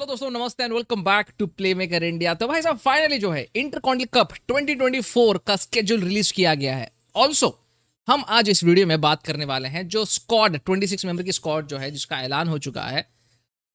Hello दोस्तों नमस्ते and welcome back to playmaker India तो भाई साहब फाइनली जो है इंटर कॉन्टल कप 2024 का स्केड्यूल रिलीज किया गया है ऑल्सो हम आज इस वीडियो में बात करने वाले हैं जो स्कॉड 26 मेंबर की स्कॉड जो है जिसका ऐलान हो चुका है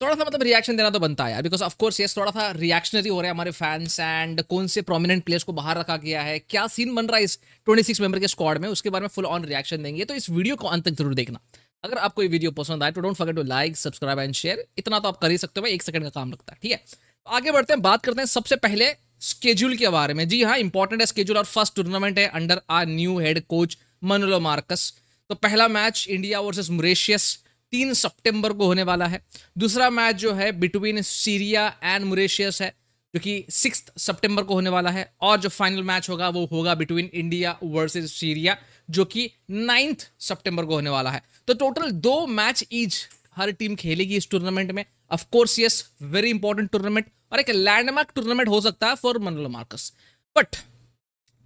थोड़ा सा मतलब रिएक्शन देना तो बनता है बिकॉज ऑफकोर्स ये थोड़ा सा रिएक्शनरी हो रहा है हमारे फैंस एंड कौन से प्रोमिनेंट प्लेयर्स को बाहर रखा गया है क्या सीन बन रहा है इस ट्वेंटी मेंबर के स्कॉड में उसके बारे में फुल ऑन रिएक्शन देंगे तो इस वीडियो को अंत तक जरूर देखना अगर आपको ये वीडियो पसंद आए तो don't forget to like subscribe and share इतना तो आप कर ही सकते हो एक सेकंड का काम लगता है ठीक है तो आगे बढ़ते हैं बात करते हैं सबसे पहले स्केड्यूल के बारे में जी हाँ इंपॉर्टेंट है स्केड्यूल और फर्स्ट टूर्नामेंट है under our new head coach Manolo Marquez तो पहला मैच इंडिया वर्सेज मुरेशियस तीन सप्टेम्बर को होने वाला है दूसरा मैच जो है बिटवीन सीरिया एंड मुरेशियस है जो कि सिक्स सेप्टेम्बर को होने वाला है और जो फाइनल मैच होगा वो होगा बिटवीन इंडिया वर्सेज सीरिया जो कि नाइन्थ सितंबर को होने वाला है तो टोटल दो मैच ईच हर टीम खेलेगी इस टूर्नामेंट में of course yes very important tournament और एक लैंडमार्क टूर्नामेंट हो सकता है फॉर मनोल मार्कस बट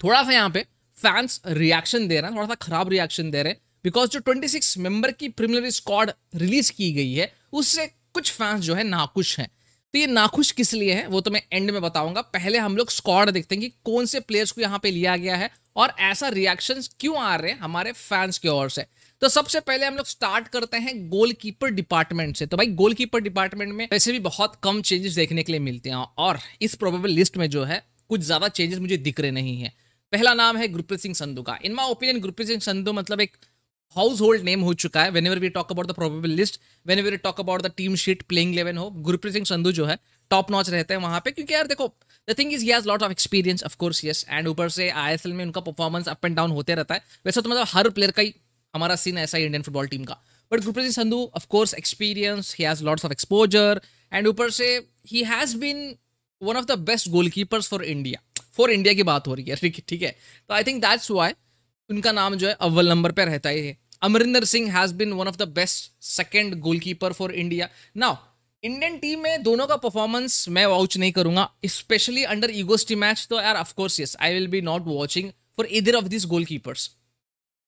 थोड़ा सा यहाँ पे फैंस रिएक्शन दे रहे हैं थोड़ा सा खराब रिएक्शन दे रहे हैं बिकॉज जो 26 मेंबर की प्रिमिनरी स्क्वाड रिलीज की गई है उससे कुछ फैंस जो है नाखुश हैं तो ये नाखुश किस लिए है वो तो मैं एंड में बताऊंगा पहले हम लोग स्कॉड देखते हैं कि कौन से प्लेयर्स को यहाँ पे लिया गया है और ऐसा रिएक्शन क्यों आ रहे हैं हमारे फैंस की ओर से तो सबसे पहले हम लोग स्टार्ट करते हैं गोलकीपर डिपार्टमेंट से तो भाई गोलकीपर डिपार्टमेंट में वैसे भी बहुत कम चेंजेस देखने के लिए मिलते हैं और इस प्रोबेबल लिस्ट में जो है कुछ ज़्यादा चेंजेस मुझे दिख रहे नहीं है पहला नाम है गुरप्रीत सिंह संधु का in my opinion Gurpreet Singh Sandhu मतलब एक हाउस होल्ड नेम हो चुका है whenever we talk about the probable list whenever we talk about the team sheet playing eleven हो गुरप्रीत सिंह संधू जो है टॉप नॉच रहते हैं वहां पे क्योंकि यार देखो the thing is he's has lot of experience of course yes and ऊपर से आईएसएल में उनका परफॉर्मेंस अप एंड डाउन होते रहता है वैसे तो मतलब हर प्लेयर का ही हमारा सीन ऐसा ही इंडियन फुटबॉल टीम का but Gurpreet Singh Sandhu of course experience he has lots of exposure and ऊपर से he has been one of the best goalkeepers for India for India की बात हो रही है ठीक है तो आई थिंक दैट्स वाई उनका नाम जो है अव्वल नंबर पर रहता ही है Amrinder Singh has been one of the best second goalkeeper for India now Indian team में दोनों का परफॉर्मेंस मैं वाउच नहीं करूंगा स्पेशली अंडर ईगोस्टी मैच तो यार of course yes I will be not watching for either of this goalkeepers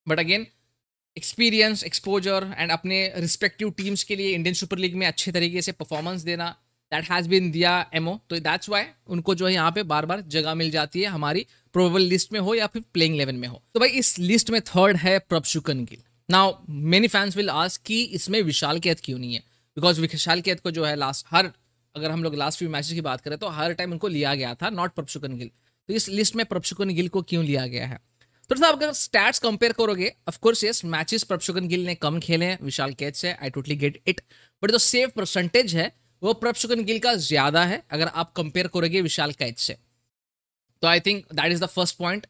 but again experience exposure and अपने respective teams के लिए इंडियन सुपर लीग में अच्छे तरीके से परफॉर्मेंस देना दैट हैज़ बिन दिया एमओ तो दैट्स वाई उनको जो है यहाँ पे बार बार जगह मिल जाती है हमारी प्रोबेबल लिस्ट में हो या फिर प्लेइंग इलेवन में हो तो भाई इस लिस्ट में थर्ड है Prabhsukhan Gill now many fans will ask कि इसमें विशाल कैद क्यों नहीं है बिकॉज विशाल कैद को जो है लास्ट हर अगर हम लोग लास्ट फ्यू मैचेस की बात करें तो हर टाइम उनको लिया गया था नॉट प्रभशुकन गिल तो इस लिस्ट में प्रभशुकन गिल को क्यों लिया गया है तो साहब अगर स्टैट्स कंपेयर करोगे of course yes matches Prabhsukhan Gill ने कम खेले हैं विशाल कैच से I totally get it but जो सेव परसेंटेज है वो प्रभशुकन गिल का ज्यादा है अगर आप कंपेयर करोगे विशाल कैच से तो I think that is the first point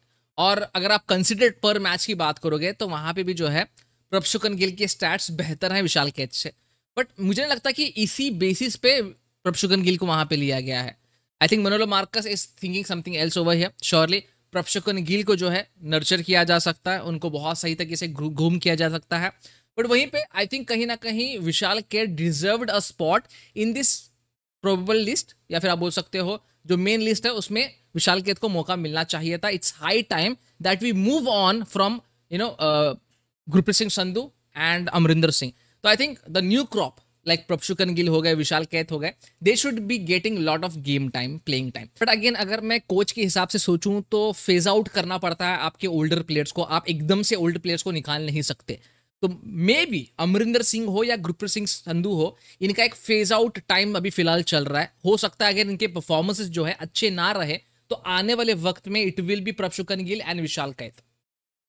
और अगर आप कंसिडर्ड पर मैच की बात करोगे तो वहां पे भी जो है प्रभशुकन गिल के स्टैट्स बेहतर हैं विशाल कैच से बट मुझे नहीं लगता कि इसी बेसिस पे प्रभशुकन गिल को वहाँ पे लिया गया है I think Manolo Marquez is thinking something else over here surely Prabhsukhan Gill को जो है नर्चर किया जा सकता है उनको बहुत सही तरीके से घूम किया जा सकता है बट वहीं पे आई थिंक कहीं ना कहीं Vishal Kaith deserved a spot in this probable list या फिर आप बोल सकते हो जो मेन लिस्ट है उसमें विशाल केत को मौका मिलना चाहिए था it's high time that we move on from you know Gurpreet Singh Sandhu and Amrinder Singh तो I think the new crop like Prabhsukhan Gill हो गए विशाल कैथ हो गए they should be getting lot of game time playing time but again अगर मैं कोच के हिसाब से सोचूं तो फेज आउट करना पड़ता है आपके ओल्डर प्लेयर्स को आप एकदम से ओल्ड प्लेयर्स को निकाल नहीं सकते तो मे बी अमरिंदर सिंह हो या गुरप्रीत सिंह संधु हो इनका एक फेज आउट टाइम अभी फिलहाल चल रहा है हो सकता है अगर इनके परफॉर्मेंसेज जो है अच्छे ना रहे तो आने वाले वक्त में it will be Prabhsukhan Gill and Vishal Kaith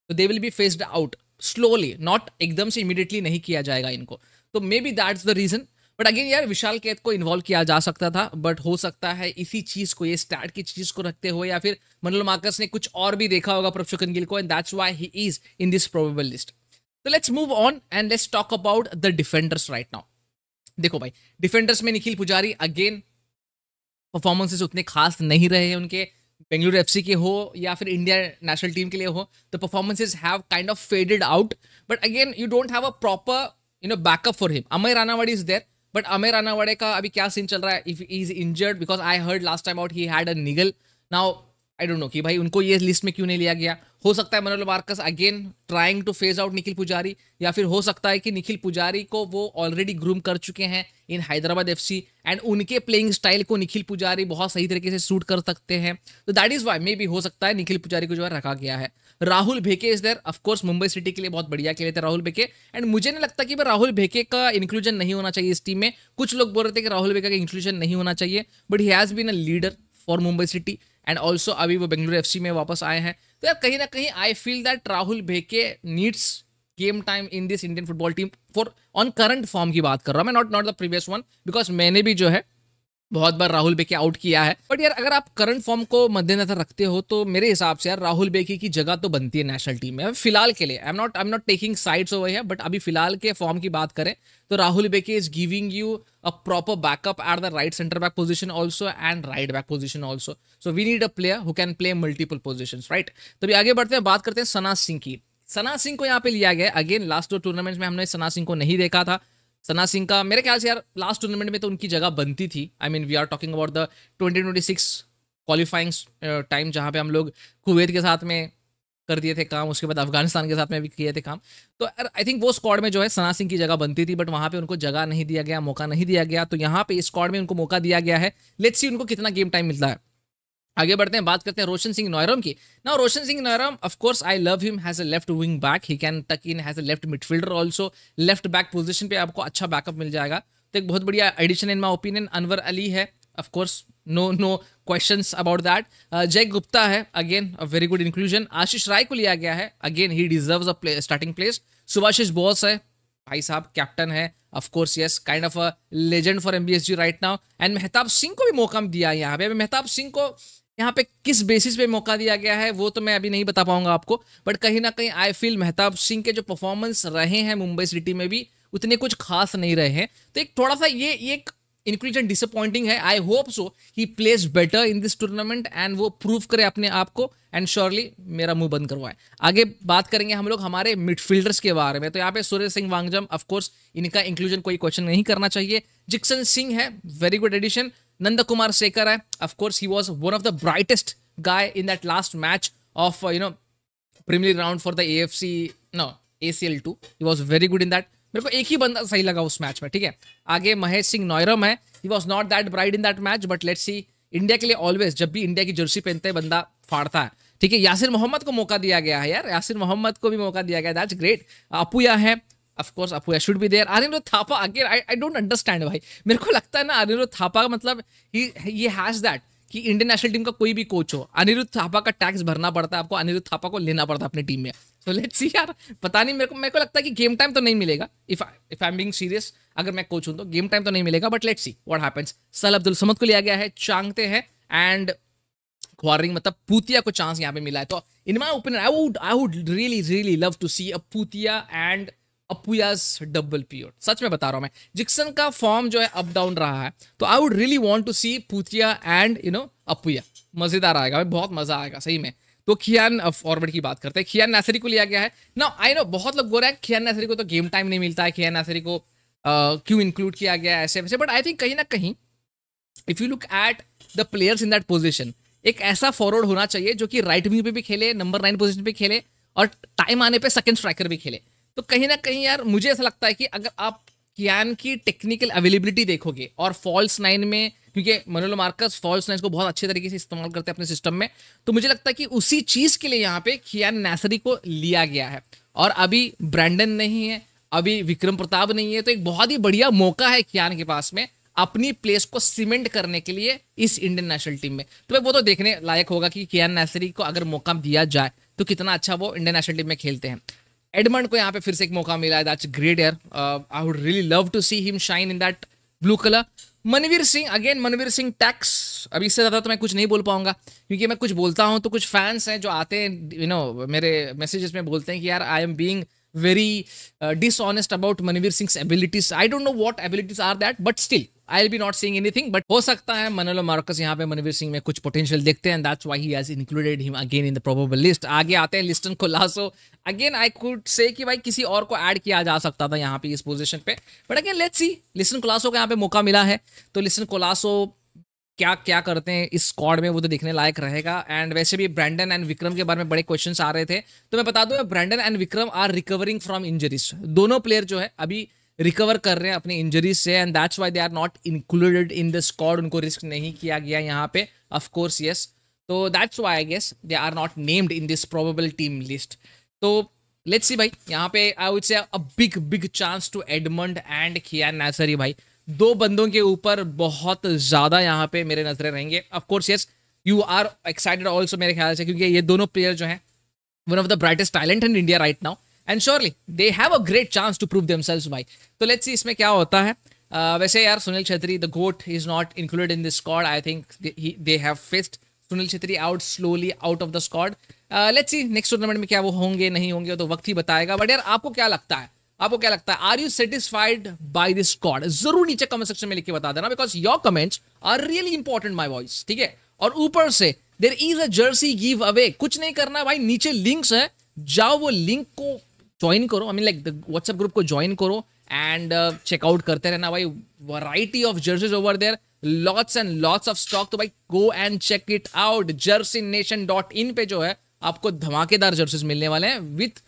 तो they will be phased out slowly not एकदम से इमीडिएटली नहीं किया जाएगा इनको तो maybe that's the reason but again यार विशाल कैद को इन्वॉल्व किया जा सकता था बट हो सकता है इसी चीज को ये स्टार्ट की चीज को रखते हुए या फिर मनल मार्कस ने कुछ और भी देखा होगा प्रभुशुकन गिल को and that's why he is in this probable list तो let's move on and let's talk about the defenders right now देखो भाई डिफेंडर्स में निखिल पुजारी अगेन परफॉर्मेंसेस उतने खास नहीं रहे हैं उनके बेंगलुरु एफ के हो या फिर इंडिया नेशनल टीम के लिए हो the performances have kind of faded out but again you don't have a proper you know backup for him Amay Ranawade is there but Amay Ranawade का अभी क्या सीन चल रहा है if is injured because I heard last time out he had a niggle now I don't no कि भाई उनको ये लिस्ट में क्यों नहीं लिया गया हो सकता है Manolo Marquez again trying to phase out Nikhil Pujari या फिर हो सकता है कि निखिल पुजारी को वो ऑलरेडी ग्रूम कर चुके हैं इन हैदराबाद एफ एंड उनके प्लेइंग स्टाइल को निखिल पुजारी बहुत सही तरीके से सूट कर सकते हैं तो दैट इज़ वाई मे भी हो सकता है निखिल पुजारी को जो है रखा गया है Rahul Bheke is there of course Mumbai City के लिए बहुत बढ़िया खेले थे राहुल भेके एंड मुझे नहीं लगता कि राहुल भेके का इंक्लूजन नहीं होना चाहिए इस टीम में कुछ लोग बोल रहे थे कि राहुल भेके का इंक्लूजन नहीं होना चाहिए but he has been a leader for Mumbai City and also अभी वो बेंगलुरु एफ में वापस आए हैं तो यार कहीं ना कहीं I feel that Rahul Bheke needs game time in this Indian football team for on current form की बात कर रहा हूँ मैं not not the previous one because मैंने भी जो है बहुत बार राहुल बेकी आउट किया है बट यार अगर आप करंट फॉर्म को मद्देनजर रखते हो तो मेरे हिसाब से यार राहुल बेकी की जगह तो बनती है नेशनल टीम में फिलहाल के लिए I am not I am not taking sides over है बट अभी फिलहाल के फॉर्म की बात करें तो Rahul Bheke is giving you a proper backup at the right centre back position also and right back position also so we need a player who can play multiple position right तो अभी आगे बढ़ते हैं बात करते हैं सना सिंह की सना सिंह को यहाँ पे लिया गया अगेन लास्ट दो टूर्नामेंट्स में हमने सना सिंह को नहीं देखा था सना सिंह का मेरे ख्याल से यार लास्ट टूर्नामेंट में तो उनकी जगह बनती थी I mean we are talking about the twenty twenty six qualifying time जहाँ पे हम लोग कुवैत के साथ में कर दिए थे काम उसके बाद अफगानिस्तान के साथ में भी किए थे काम तो आई थिंक वो स्क्वाड में जो है सना सिंह की जगह बनती थी बट वहाँ पे उनको जगह नहीं दिया गया मौका नहीं दिया गया तो यहाँ पे इस स्क्वाड में उनको मौका दिया गया है लेट्स सी उनको कितना गेम टाइम मिलता है आगे बढ़ते हैं बात करते हैं रोशन सिंह नोयरम की ना Roshan Singh Naorem of course I love him he's a left wing back he can tuck in he's a left midfielder also left back position पे आपको अच्छा बैकअप मिल जाएगा तो एक बहुत बढ़िया addition in my opinion Anwar Ali है of course no no question about that Jay Gupta है again a very good inclusion Ashish Rai को लिया गया है again he deserve a starting place Subhasish Bose है भाई साहब कैप्टन है of course yes kind of a legend for M B S G right now and Mehtab Singh को भी मौका दिया यहाँ पे मेहताब सिंह को यहाँ पे किस बेसिस पे मौका दिया गया है वो तो मैं अभी नहीं बता पाऊंगा आपको बट कहीं ना कहीं आई फील मेहताब सिंह के जो परफॉर्मेंस रहे हैं मुंबई सिटी में भी उतने कुछ खास नहीं रहे हैं तो एक थोड़ा सा ये एक इंक्लूजन डिसअपॉइंटिंग है I hope so he plays better in this tournament and वो प्रूव करे अपने आप को एंड श्योरली मेरा मुंह बंद करवाए आगे बात करेंगे हम लोग हमारे मिडफील्डर्स के बारे में तो यहाँ पे सूर्य सिंह वांगजम ऑफकोर्स इनका इंक्लूजन कोई क्वेश्चन नहीं करना चाहिए जिक्सन सिंह है very good addition Nanda Kumar Sekar hai. Of he he was one of the brightest guy in that last match of, uh, you know, Premier League round for no AFC, no, ACL 2. He was very good मेरे को एक ही बंदा सही लगा उस match में ठीक है आगे महेश सिंह नोयरम है he was not that bright in that match but let's see India के लिए ऑलवेज जब भी इंडिया की जर्सी पहनते हैं बंदा फाड़ता है ठीक है यासिर मोहम्मद को मौका दिया गया है यार यासिर मोहम्मद को भी मौका दिया गया दैट्स ग्रेट अपूया है of course Apu Apuia should be there Aryan Thapa again I I don't understand भाई मेरे को लगता है ना आर्यन थापा मतलब ही ये हैज दैट कि इंडियन नेशनल टीम का कोई भी कोच हो अनिरुद्ध थापा का टैक्स भरना पड़ता है आपको अनिरुद्ध थापा को लेना पड़ता है अपनी टीम में सो लेट्स सी यार पता नहीं मेरे को मेरे को लगता है कि गेम टाइम तो नहीं मिलेगा if if I am being serious अगर मैं कोच हूं तो गेम टाइम तो नहीं मिलेगा but let's see what happens Sahal Abdul Samad को लिया गया है चांगते हैं एंड क्वारिंग मतलब पूतिया को चांस यहाँ पे मिला है तो in my opinion I would I would really really love to see a Puitea and Apuia's double period सच में बता रहा हूं मैं जिक्सन का फॉर्म जो है अप डाउन रहा है तो I would really want to see Puitea and you know Apuia मजेदार आएगा भाई बहुत मजा आएगा सही में तो खियान फॉरवर्ड uh, की बात करते हैं खियान नासरी को लिया गया है ना आई नो बहुत लोग बोल रहे हैं खियान नासरी को तो गेम टाइम नहीं मिलता है खियान नासरी को uh, क्यों इंक्लूड किया गया ऐसे वैसे बट आई थिंक कहीं ना कहीं if you look at the players in that position एक ऐसा फॉरवर्ड होना चाहिए जो कि राइट विंग पे भी खेले नंबर नाइन पोजिशन पे खेले और टाइम आने पे सेकंड स्ट्राइकर भी खेले तो कहीं ना कहीं यार मुझे ऐसा लगता है कि अगर आप कियान की टेक्निकल अवेलेबिलिटी देखोगे और फॉल्स नाइन में क्योंकि मनोलो मार्कस फॉल्स नाइन को बहुत अच्छे तरीके से इस्तेमाल करते हैं अपने सिस्टम में तो मुझे लगता है कि उसी चीज़ के लिए यहाँ पे कियान नैसरी को लिया गया है और अभी ब्रैंडन नहीं है अभी विक्रम प्रताप नहीं है तो एक बहुत ही बढ़िया मौका है कियान के पास में अपनी प्लेस को सीमेंट करने के लिए इस इंडियन नेशनल टीम में तो भाई वो तो देखने लायक होगा कि कियान नैसरी को अगर मौका दिया जाए तो कितना अच्छा वो इंडियन नेशनल टीम में खेलते हैं एडमंड को यहाँ पे फिर से एक मौका मिला है that's great here I would really love to see him shine in that blue colour Manveer Singh again Manveer Singh टैक्स अभी इससे ज़्यादा तो मैं कुछ नहीं बोल पाऊंगा क्योंकि मैं कुछ बोलता हूँ तो कुछ फैंस हैं जो आते हैं यू नो मेरे मैसेजेस में बोलते हैं कि यार I am being very dishonest about Manveer Singh abilities I don't know what abilities are that but still I be not seeing anything but हो सकता है मनोलो मार्कस यहाँ पे मनवीर सिंह में कुछ पोटेंशियल देखते हैं that's why he's included him again in the probable list आगे आते हैं लिस्टन को lasso again I could say कि भाई किसी और को ऐड किया जा सकता था यहाँ पे इस पोजिशन पे but again let's see Liston Colaco का यहाँ पे मौका मिला है तो लिस्टन कोलासो क्या क्या करते हैं इस स्कॉड में वो तो दिखने लायक रहेगा एंड वैसे भी ब्रैंडन एंड विक्रम के बारे में बड़े क्वेश्चंस आ रहे थे तो मैं बता दूं Brandon and Vikram are recovering from injuries दोनों प्लेयर जो है अभी रिकवर कर रहे हैं अपनी इंजरीज से and that's why they are not included in the squad उनको रिस्क नहीं किया गया यहाँ पे ऑफकोर्स येस तो that's why I guess they are not named in this probable team list तो लेट्स सी भाई यहाँ पे I would say a big big chance to Edmund and खियान नैसरी भाई दो बंदों के ऊपर बहुत ज़्यादा यहाँ पे मेरे नजरें रहेंगे of course yes you are excited also मेरे ख्याल से क्योंकि ये दोनों प्लेयर जो हैं one of the brightest talent in India right now and surely they have a great chance to prove themselves भाई तो लेट्स सी इसमें क्या होता है uh, वैसे यार Sunil Chhetri the goat is not included in this squad I think they have phased Sunil Chhetri out slowly out of the squad let's see next tournament में क्या वो होंगे नहीं होंगे तो वक्त ही बताएगा बट यार आपको क्या लगता है आपको क्या लगता है are you satisfied by this squad जरूर नीचे कमेंट सेक्शन में लिख के बता देना because your comments are really important my voice ठीक है और ऊपर से there is a jersey give away कुछ नहीं करना भाई नीचे लिंक्स है जाओ वो लिंक को ज्वाइन करो I mean like WhatsApp group को ज्वाइन करो एंड चेकआउट uh, करते रहना भाई variety of jerseys over there lots and lots of stock तो भाई go and check it out jersey nation dot in पे जो है आपको धमाकेदार जर्सीज मिलने वाले हैं विथ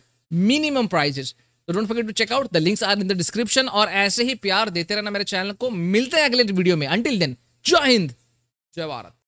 मिनिमम प्राइजेस तो don't forget to check out the links are in the description और ऐसे ही प्यार देते रहना मेरे चैनल को मिलते हैं अगले वीडियो में अंटिल देन जय हिंद जय भारत